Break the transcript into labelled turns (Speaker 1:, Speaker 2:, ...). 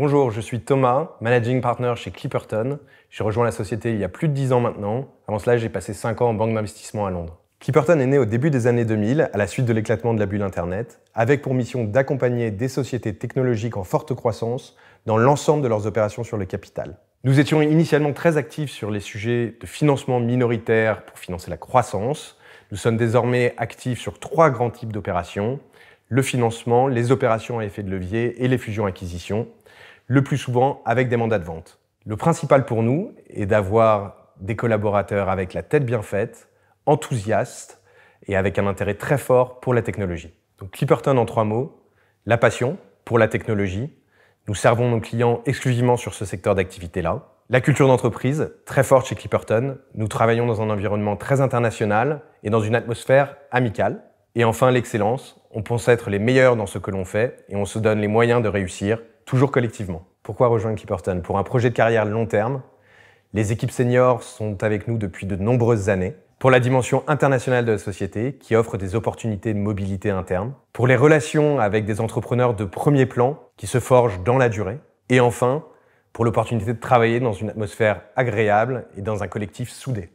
Speaker 1: Bonjour, je suis Thomas, managing partner chez Clipperton. J'ai rejoint la société il y a plus de 10 ans maintenant. Avant cela, j'ai passé 5 ans en banque d'investissement à Londres. Clipperton est né au début des années 2000, à la suite de l'éclatement de la bulle Internet, avec pour mission d'accompagner des sociétés technologiques en forte croissance dans l'ensemble de leurs opérations sur le capital. Nous étions initialement très actifs sur les sujets de financement minoritaire pour financer la croissance. Nous sommes désormais actifs sur trois grands types d'opérations le financement, les opérations à effet de levier et les fusions-acquisitions, le plus souvent avec des mandats de vente. Le principal pour nous est d'avoir des collaborateurs avec la tête bien faite, enthousiastes et avec un intérêt très fort pour la technologie. Donc Clipperton en trois mots, la passion pour la technologie. Nous servons nos clients exclusivement sur ce secteur d'activité-là. La culture d'entreprise, très forte chez Clipperton. Nous travaillons dans un environnement très international et dans une atmosphère amicale. Et enfin l'excellence, on pense être les meilleurs dans ce que l'on fait et on se donne les moyens de réussir, toujours collectivement. Pourquoi rejoindre Clipperton Pour un projet de carrière long terme. Les équipes seniors sont avec nous depuis de nombreuses années. Pour la dimension internationale de la société, qui offre des opportunités de mobilité interne. Pour les relations avec des entrepreneurs de premier plan, qui se forgent dans la durée. Et enfin, pour l'opportunité de travailler dans une atmosphère agréable et dans un collectif soudé.